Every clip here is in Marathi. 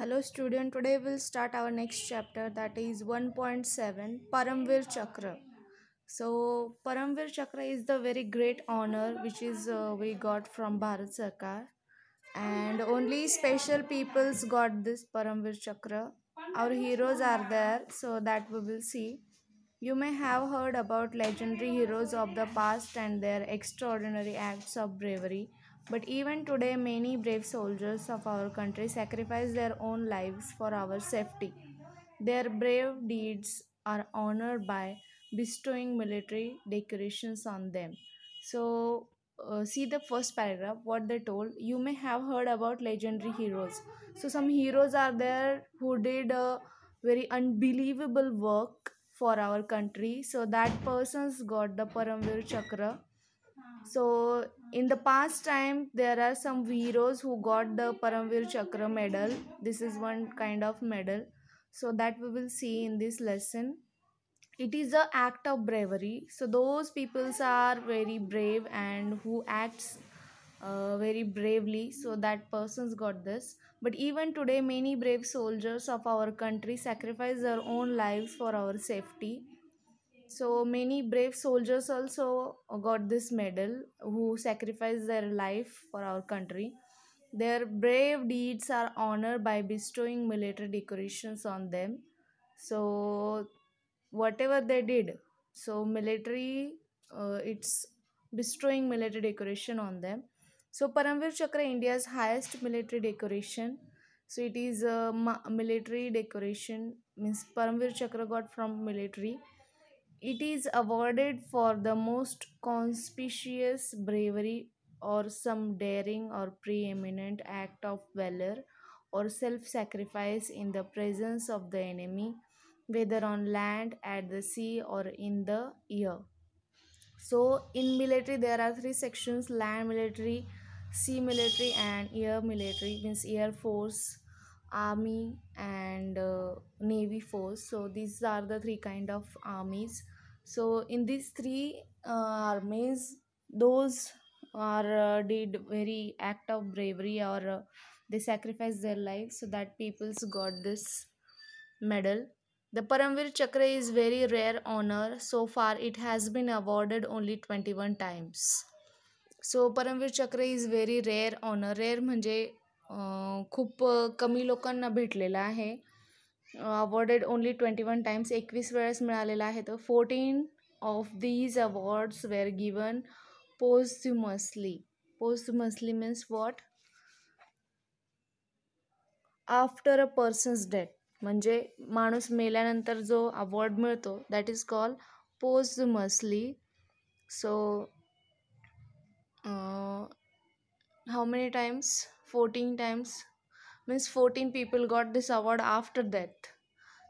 Hello student, today we'll start our next chapter that is 1.7 Paramvir Chakra. So Paramvir Chakra is the very great honor which is uh, we got from Bharat Sarkar and only special peoples got this Paramvir Chakra. Our heroes are there so that we will see. You may have heard about legendary heroes of the past and their extraordinary acts of bravery but even today, many brave soldiers of our country sacrifice their own lives for our safety. Their brave deeds are honored by bestowing military decorations on them. So, uh, see the first paragraph what they told you may have heard about legendary heroes so some heroes are there who did a very unbelievable work for our country so that person's got the paramvir chakra so in the past time there are some heroes who got the paramvir chakra medal this is one kind of medal so that we will see in this lesson it is a act of bravery so those peoples are very brave and who acts uh, very bravely so that persons got this but even today many brave soldiers of our country sacrifice their own lives for our safety so many brave soldiers also got this medal who sacrificed their life for our country. Their brave deeds are honored by bestowing military decorations on them. So whatever they did, so military, uh, it's bestowing military decoration on them. So Paramvir Chakra India's highest military decoration. So it is a military decoration means Paramvir Chakra got from military. It is awarded for the most conspicuous bravery or some daring or preeminent act of valor or self sacrifice in the presence of the enemy, whether on land, at the sea, or in the air. So, in military, there are three sections land military, sea military, and air military, means air force army and uh, navy force so these are the three kind of armies so in these three uh, armies those are uh, did very act of bravery or uh, they sacrificed their lives so that people's got this medal the paramvir chakra is very rare honor so far it has been awarded only 21 times so Paramvir Chakra is very rare honor. Rare म्हणजे खूप कमी लोकांना भेटलेला आहे awarded only twenty one times एकवीस वेळेस मिळालेला आहे तर fourteen of these awards were given posthumously posthumously means what after a person's death म्हणजे माणूस मेल्यानंतर जो अवॉर्ड मिळतो that is call posthumously so how many times 14 times means 14 people got this award after that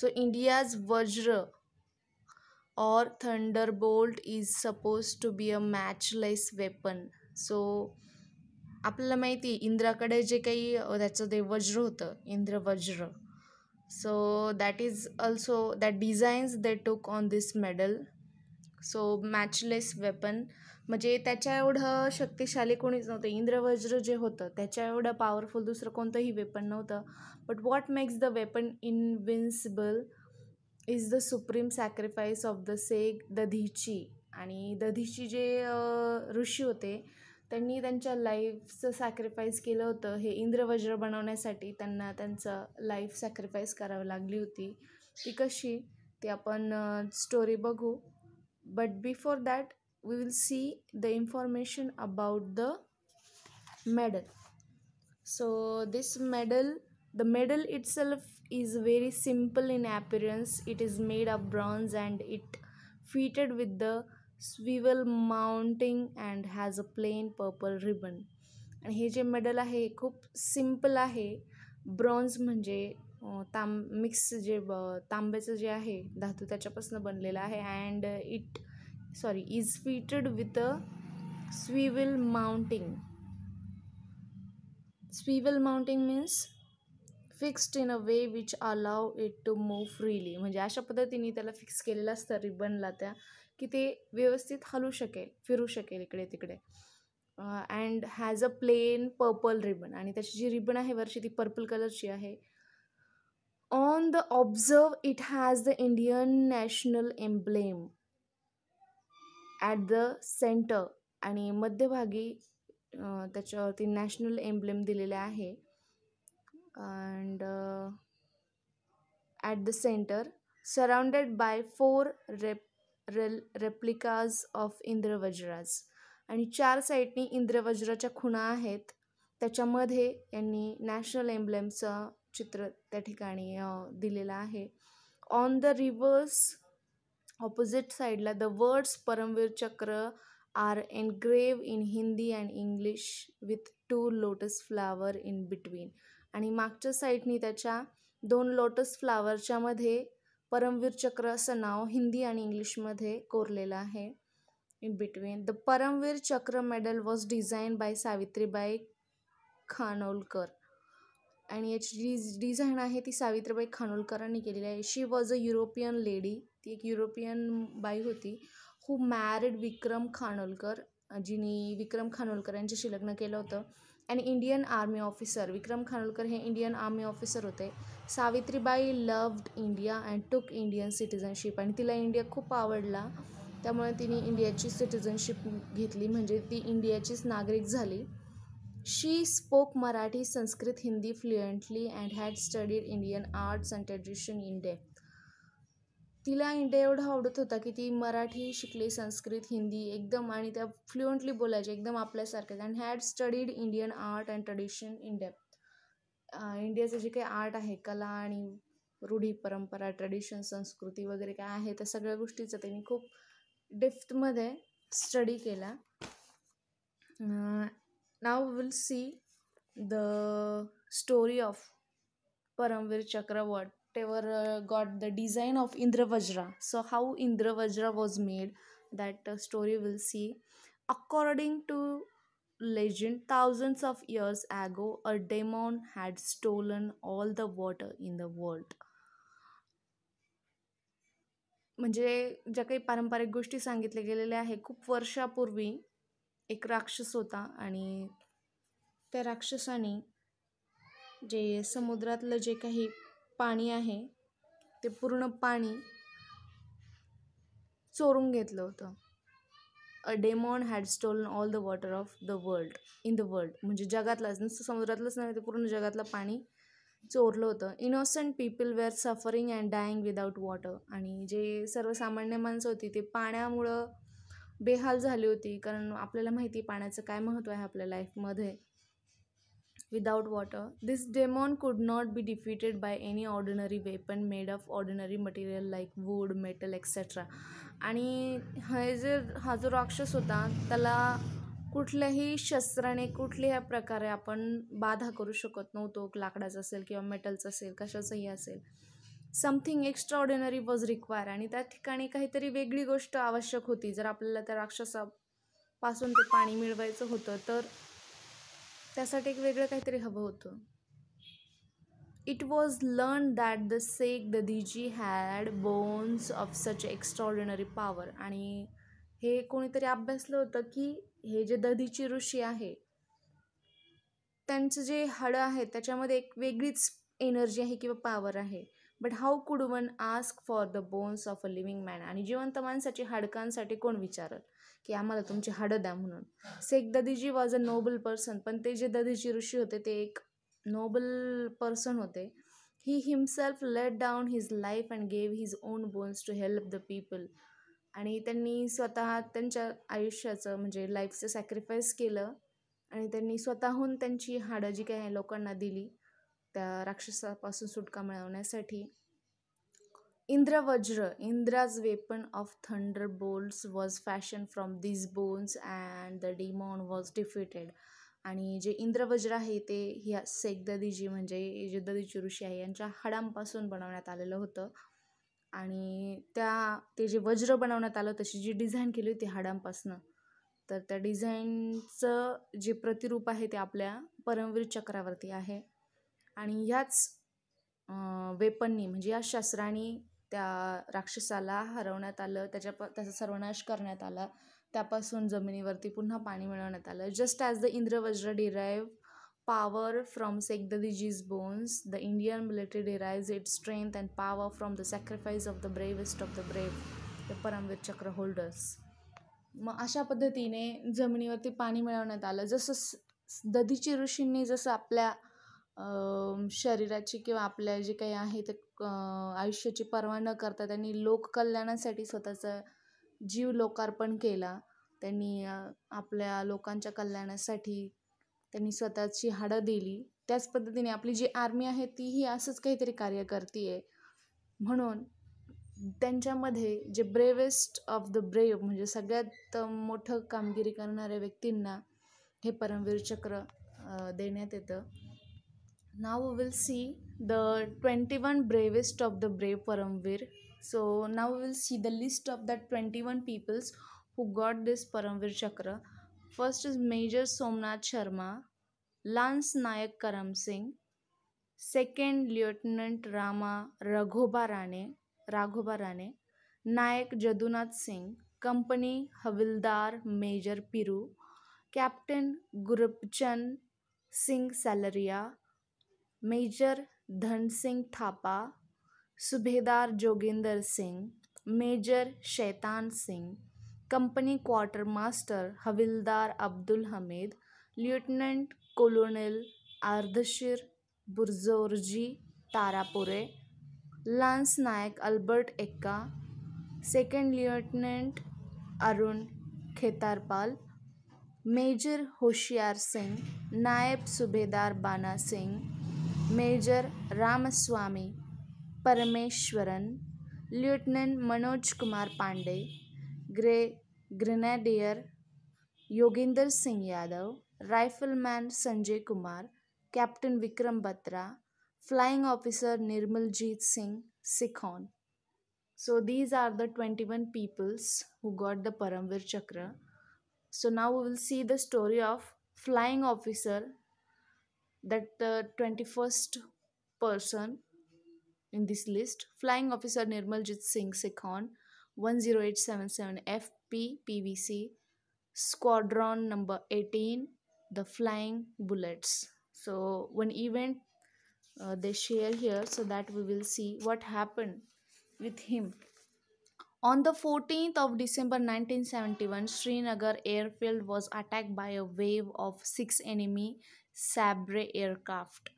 so india's vajra or thunderbolt is supposed to be a matchless weapon So, आपल्याला माहिती इंद्राकडे जे काही त्याचं ते वज्र होतं इंद्र वज्र so that is also that designs they took on this medal so matchless weapon म्हणजे त्याच्या एवढं शक्तिशाली कोणीच नव्हतं इंद्रवज्र जे होतं त्याच्या एवढं पॉवरफुल दुसरं कोणतंही वेपन नव्हतं but what makes the weapon invincible is the supreme sacrifice of the sage Dadhichi आणि दधीची जे ऋषी होते त्यांनी त्यांच्या लाईफचं सॅक्रिफाईस केलं होतं हे इंद्रवज्र बनवण्यासाठी त्यांना त्यांचं लाईफ सॅक्रिफाईस करावं लागली होती ती कशी ती आपण स्टोरी बघू but before that we will see the information about the medal so this medal the medal itself is very simple in appearance it is made of bronze and it fitted with the swivel mounting and has a plain purple ribbon. And हे जे मेडल आहे खूप bronze manje तांब मिक्स जे ब तांब्याचं जे आहे धातू त्याच्यापासून बनलेलं आहे and it sorry is fitted with a swivel mounting swivel mounting means fixed in a way which allow it to move freely म्हणजे अशा पद्धतीने त्याला फिक्स केलेलं असतं रिबनला त्या की ते व्यवस्थित हलू शकेल फिरू शकेल इकडे तिकडे and has a plain purple ribbon आणि त्याची जी रिबन आहे वरची ती पर्पल कलरची आहे on the observe it has the indian national emblem at the centre आणि मध्यभागी त्याच्यावरती नॅशनल एम्ब्लेम दिलेले आहे and at the centre surrounded by four रेप रेल रेप्लिकाज ऑफ इंद्रवज्राज आणि चार साईडनी इंद्रवज्राच्या खुणा आहेत त्याच्यामध्ये यांनी नॅशनल एम्ब्लेमचा चित्र त्या ठिकाणी दिलेलं आहे ऑन द रिवर्स ऑपोजिट साईडला the words Paramvir Chakra are engrave in Hindi and English with two lotus flower in between आणि मागच्या साईडनी त्याच्या दोन लोटस फ्लावरच्यामध्ये परमवीर चक्र असं नाव हिंदी आणि इंग्लिशमध्ये कोरलेलं आहे in between the Paramvir Chakra medal was design by Savitribai Khanolkar आणि याची जी डिझाईन आहे ती सावित्रीबाई खानोलकरांनी केलेली आहे she was a European lady ती एक युरोपियन बाई होती हू मॅरिड विक्रम खानोलकर जिनी विक्रम खानोलकर यांच्याशी लग्न केलं होतं and Indian army officer Vikram Khanolkar हे इंडियन आर्मी ऑफिसर होते Savitribai loved India and took Indian citizenship आणि तिला इंडिया खूप आवडला त्यामुळे तिने इंडियाची सिटिझनशिप घेतली म्हणजे ती इंडियाचीच नागरिक झाली she spoke Marathi Sanskrit Hindi fluently and had studied Indian arts and tradition in depth. तिला इंडिया एवढा आवडत होता की ती मराठी शिकली संस्कृत हिंदी एकदम आणि त्या फ्लुएंटली बोलायच्या एकदम आपल्यासारख्याच and had studied Indian art and tradition depth इंडियाचं जे काही आर्ट आहे कला आणि रूढी परंपरा ट्रेडिशन संस्कृती वगैरे काय आहे त्या सगळ्या गोष्टीचं त्यांनी खूप डेफ्थमध्ये स्टडी केला Now we'll see the story of Paramvir Chakra Whatever got the design of Indra Vajra. So how Indra Vajra was made, that story we'll see. According to legend, thousands of years ago, a demon had stolen all the water in the world. म्हणजे ज्या काही पारंपरिक गोष्टी सांगितल्या गेलेल्या आहे खूप वर्षापूर्वी एक राक्षस होता आणि त्या राक्षसाने जे समुद्रातलं जे काही पाणी आहे ते पूर्ण पाणी चोरून घेतलं होतं a demon had stolen all the water of the world in the world म्हणजे जगातलंच नुसतं समुद्रातलंच नाही ते पूर्ण जगातलं पाणी चोरलं होतं innocent people were suffering and dying without water आणि जे सर्वसामान्य माणसं होती ते पाण्यामुळं बेहाल झाली होती कारण आपल्याला माहिती पाण्याचं काय महत्त्व आहे आपल्या लाईफमध्ये without water this demon could not be defeated by any ordinary weapon made of ordinary material like wood metal etcetera आणि हे जे हा जो राक्षस होता त्याला कुठल्याही शस्त्राने कुठल्याही प्रकारे आपण बाधा करू शकत नव्हतो लाकडाचा असेल किंवा मेटलचं असेल कशाचंही असेल समथिंग एक्स्ट्रॉर्डिनरी वॉज रिक्वायर आणि त्या ठिकाणी काहीतरी वेगळी गोष्ट आवश्यक होती जर आपल्याला त्या राक्षसापासून ते पाणी मिळवायचं होतं तर त्यासाठी एक वेगळं काहीतरी हवं होतं it was learn that the sage जी had bones of such extraordinary power आणि हे कोणीतरी अभ्यासलं होतं की हे जे दधीची ऋषी आहे त्यांचं जे हाडं आहे त्याच्यामध्ये एक वेगळीच एनर्जी आहे किंवा पॉवर आहे but how could one ask for the bones of a living man आणि जिवंत माणसाची हाडकांसाठी कोण विचारल की आम्हाला तुमची हाडं द्या म्हणून sage Dadhiji was a noble person पण ते जे ददीजी ऋषी होते ते एक नोबल पर्सन होते he himself let down his life and gave his own bones to help the people आणि त्यांनी स्वतः त्यांच्या आयुष्याचं म्हणजे लाईफचं सॅक्रिफाईस केलं आणि त्यांनी स्वतःहून त्यांची हाडं जी काही लोकांना दिली त्या राक्षसापासून सुटका मिळवण्यासाठी Indravajra Indra's weapon of thunder bolts was fashion from this bones and the demon was defeated आणि जे इंद्रवज्र आहे ते ह्या सेगददीजी म्हणजे जे ऋषी आहे यांच्या हाडांपासून बनवण्यात आलेलं होतं आणि त्या ते जे वज्र बनवण्यात आलं तशी जी डिझाईन केली होती हाडांपासनं तर त्या डिझाईनचं जे प्रतिरूप आहे ते आपल्या परमवीर चक्रावरती आहे आणि ह्याच वेपननी म्हणजे या शस्त्रांनी त्या राक्षसाला हरवण्यात आलं त्याच्या त्याचा सर्वनाश करण्यात आला त्यापासून जमिनीवरती पुन्हा पाणी मिळवण्यात आलं just as the Indravajra derive from sage the Dadiji's bones the Indian military derives it strength and power from the sacrifice of the bravest of the brave the Paramvir Chakra holders मग अशा पद्धतीने जमिनीवरती पाणी मिळवण्यात आलं जसं दधीची ऋषींनी जसं आपल्या शरीराची किंवा आपल्या जे काही आहे ते आयुष्याची पर्वा न करता त्यांनी लोककल्याणासाठी स्वतःचा जीव लोकार्पण केला त्यांनी आपल्या लोकांच्या कल्याणासाठी त्यांनी स्वतःची हाडं दिली त्याच पद्धतीने आपली जी आर्मी आहे तीही असंच काहीतरी कार्य करते आहे म्हणून त्यांच्यामध्ये जे ब्रेवेस्ट ऑफ द ब्रेव म्हणजे सगळ्यात मोठं कामगिरी करणाऱ्या व्यक्तींना हे परमवीर चक्र देण्यात येतं now we will see the 21 bravest of the brave paramvir so now we will see the list of the 21 peoples who got this paramvir chakra first is major somnath sharma lance nayak karam singh second lieutenant rama raghoba rane Naik nayak jadunath singh company havildar major piru captain gurupchan singh salaria major Dhan Singh Thapa Subedar Joginder Singh major Shaitan Singh company quarter master Havildar Abdul Hamid lieutenant colonel Ardeshir Burzorji Tarapore lance Naik Albert Ekka second lieutenant Arun Khetarpal major Hoshiar Singh Naib Subedar Bana Singh major Ramaswamy Parameswaran lieutenant Manoj Kumar Pandey ग्रे grenadier Yogendra Singh Yadav rifleman Sanjay Kumar captain Vikram Batra flying officer Nirmaljit Singh Sikhon. So these are the 21 peoples who got the Paramvir Chakra. So now we will see the story of flying officer that the 21st person in this list, Flying Officer Nirmaljit Singh Sikhan, 10877 FPPVC, Squadron number 18, the Flying Bullets. So, one event uh, they share here so that we will see what happened with him On the 14th of December 1971, Srinagar airfield was attacked by a wave of six enemy sabre aircraft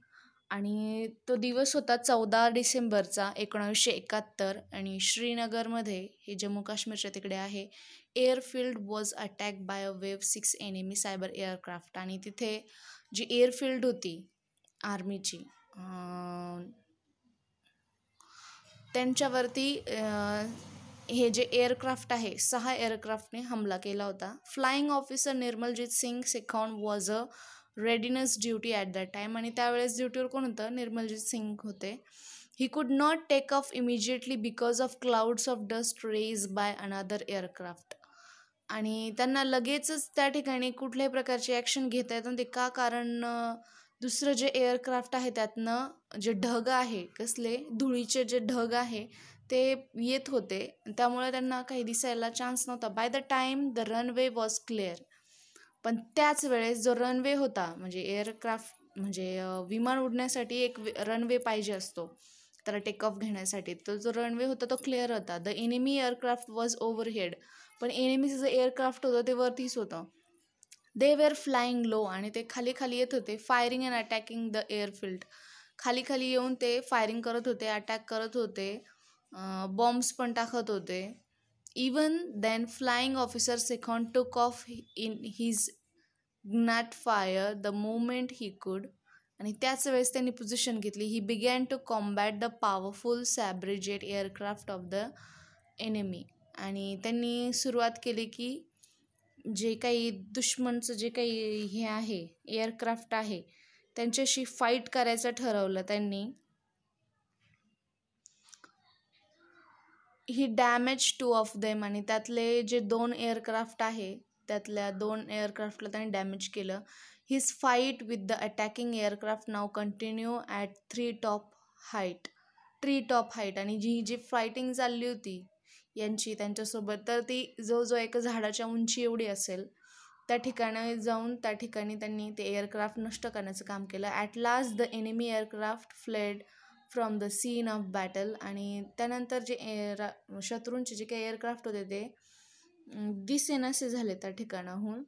आणि तो दिवस होता चौदा डिसेंबरचा एकोणावीसशे एकाहत्तर आणि श्रीनगरमध्ये हे जम्मू काश्मीरच्या तिकडे आहे airfield was attack by a wave six enemy sabre aircraft आणि तिथे जी एअरफिल्ड होती आर्मीची त्यांच्यावरती हे जे एअरक्राफ्ट आहे सहा एअरक्राफ्टने हमला केला होता flying officer Nirmaljit Singh Sekhon was a readiness duty at that time आणि त्यावेळेस ड्युटीवर कोण होतं निर्मलजीत सिंग होते he could not take off immediately because of clouds of dust raise by another aircraft आणि त्यांना लगेचच त्या ठिकाणी कुठल्याही प्रकारचे ॲक्शन घेता येतं ते का कारण दुसरं जे एअरक्राफ्ट आहे त्यातनं जे ढग आहे कसले धुळीचे जे ढग आहे ते येत होते त्यामुळे त्यांना काही दिसायला चान्स नव्हता by the time the runway was clear पण त्याच वेळेस जो रनवे होता म्हणजे एअरक्राफ्ट म्हणजे विमान उडण्यासाठी एक रनवे पाहिजे असतो त्याला ऑफ घेण्यासाठी तो जो रनवे होता तो क्लिअर होता the enemy aircraft was overhead पण एनिमीचं जे एअरक्राफ्ट होतं ते वरतीच होतं दे वेअर फ्लाईंग लो आणि ते खाली खाली येत होते firing and attacking the airfield खाली खाली येऊन ते फायरिंग करत होते अटॅक करत होते बॉम्ब्स पण टाकत होते even then flying officer Sekhon took off in his Gnat fire the moment he could आणि त्याच वेळेस त्यांनी पोझिशन घेतली he began to combat the powerful sabre jet aircraft of the enemy आणि त्यांनी सुरुवात केली की जे काही दुश्मनचं जे काही हे आहे एअरक्राफ्ट आहे त्यांच्याशी फाईट करायचं ठरवलं त्यांनी he damage two of them आणि त्यातले जे दोन एअरक्राफ्ट आहे त्यातल्या दोन एअरक्राफ्टला त्यांनी डॅमेज केलं his fight with the attacking aircraft नाव continue at three top height tree top height आणि जी जी फायटिंग चालली होती यांची त्यांच्यासोबत तर ती जो जो एका झाडाच्या उंची एवढी असेल त्या ठिकाणी जाऊन त्या ठिकाणी त्यांनी ते एअरक्राफ्ट नष्ट करण्याचं काम केलं at last the enemy aircraft fled from the scene of battle आणि त्यानंतर जे एअर शत्रूंचे जे काही एअरक्राफ्ट होते ते दिसेनासे झाले त्या ठिकाणाहून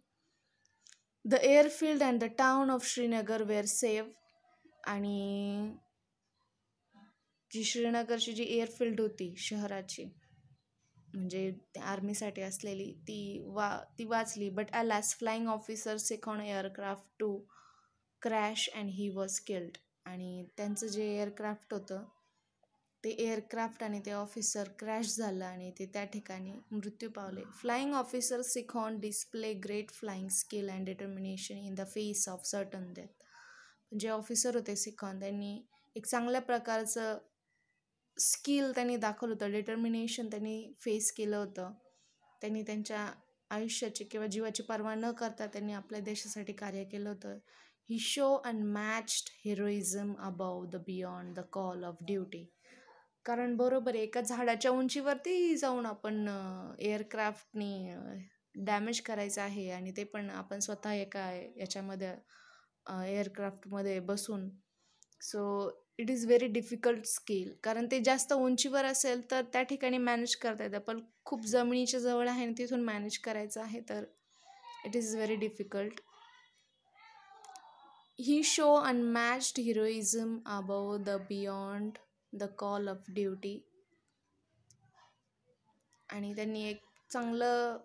the airfield and the town of Srinagar were save आणि जी श्रीनगरची जी एअरफील्ड होती शहराची म्हणजे आर्मीसाठी असलेली ती वा ती वाचली but last flying officer Sekhon aircraft to crash and he was killed आणि त्यांचं जे एअरक्राफ्ट होतं ते एअरक्राफ्ट आणि ते ऑफिसर क्रॅश झालं आणि ते त्या ठिकाणी मृत्यू पावले flying officer Sekhon display great flying skill and determination in the face of certain death जे ऑफिसर होते सिखॉन त्यांनी एक चांगल्या प्रकारचं स्किल त्यांनी दाखवलं होतं डिटर्मिनेशन त्यांनी फेस केलं होतं त्यांनी त्यांच्या आयुष्याची किंवा जीवाची पर्वा न करता त्यांनी आपल्या देशासाठी कार्य केलं होतं He showed unmatched heroism above the beyond the call of duty. कारण बरोबर एका झाडाच्या उंचीवरती जाऊन आपण एअरक्राफ्टनी डॅमेज करायचं आहे आणि ते पण आपण स्वतः एका याच्यामध्ये एअरक्राफ्टमध्ये बसून so it is very difficult skill कारण ते जास्त उंचीवर असेल तर त्या ठिकाणी मॅनेज करता येतं पण खूप जमिनीच्या जवळ आहे आणि तिथून मॅनेज करायचं आहे तर it is very difficult he show unmatched heroism above the beyond the call of duty आणि त्यांनी एक चांगलं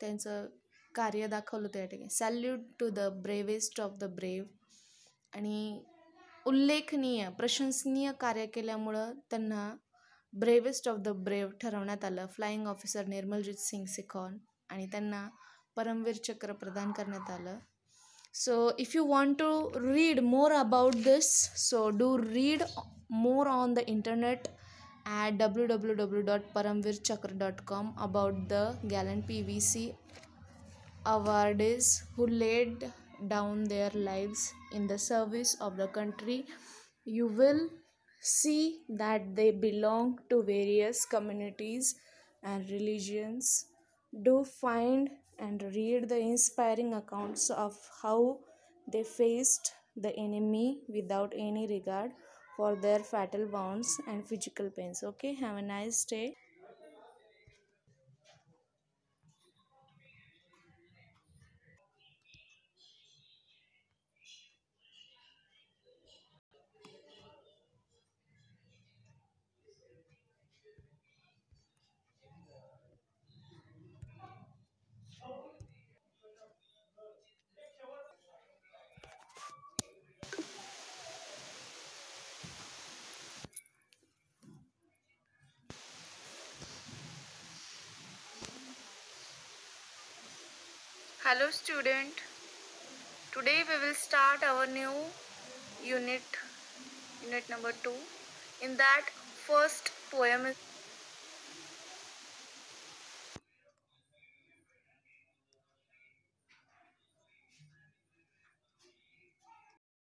त्यांचं कार्य दाखवलं त्या ठिकाणी salute to the bravest of the brave आणि उल्लेखनीय प्रशंसनीय कार्य केल्यामुळं त्यांना ब्रेवेस्ट ऑफ द ब्रेव ठरवण्यात आलं फ्लाईंग ऑफिसर निर्मलजीत सिंग सिखॉन आणि त्यांना परमवीर चक्र प्रदान करण्यात आलं so if you want to read more about this so do read more on the internet at www.paramvirchakra.com about the gallant pvc awardees who laid down their lives in the service of the country you will see that they belong to various communities and religions do find and read the inspiring accounts of how they faced the enemy without any regard for their fatal wounds and physical pains. Okay, have a nice day. Hello student, today we will start our new unit, unit number 2. In that first poem is.